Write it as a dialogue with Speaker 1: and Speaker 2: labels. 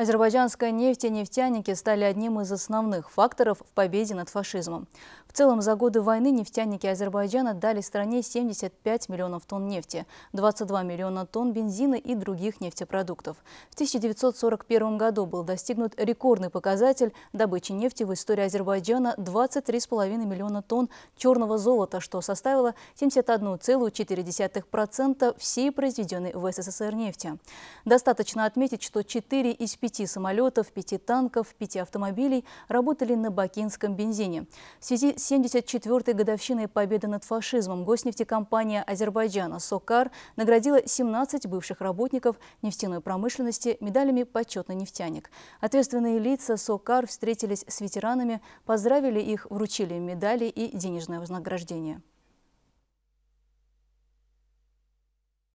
Speaker 1: Азербайджанская нефть и нефтяники стали одним из основных факторов в победе над фашизмом. В целом за годы войны нефтяники Азербайджана дали стране 75 миллионов тонн нефти, 22 миллиона тонн бензина и других нефтепродуктов. В 1941 году был достигнут рекордный показатель добычи нефти в истории Азербайджана 23,5 миллиона тонн черного золота, что составило 71,4% всей произведенной в СССР нефти. Достаточно отметить, что 4 из 5 пяти самолетов, пяти танков, пяти автомобилей работали на бакинском бензине. В связи с 74-й годовщиной победы над фашизмом госнефтекомпания Азербайджана «Сокар» наградила 17 бывших работников нефтяной промышленности медалями «Почетный нефтяник». Ответственные лица «Сокар» встретились с ветеранами, поздравили их, вручили медали и денежное вознаграждение.